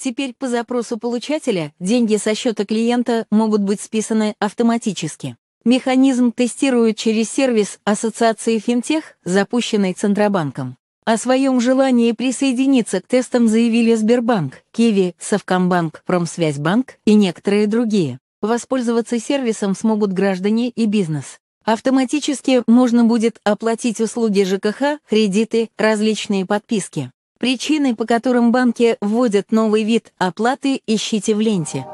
Теперь по запросу получателя деньги со счета клиента могут быть списаны автоматически. Механизм тестируют через сервис Ассоциации финтех, запущенный Центробанком. О своем желании присоединиться к тестам заявили Сбербанк, Киви, Совкомбанк, Промсвязьбанк и некоторые другие. Воспользоваться сервисом смогут граждане и бизнес. Автоматически можно будет оплатить услуги ЖКХ, кредиты, различные подписки. Причины, по которым банки вводят новый вид оплаты, ищите в ленте.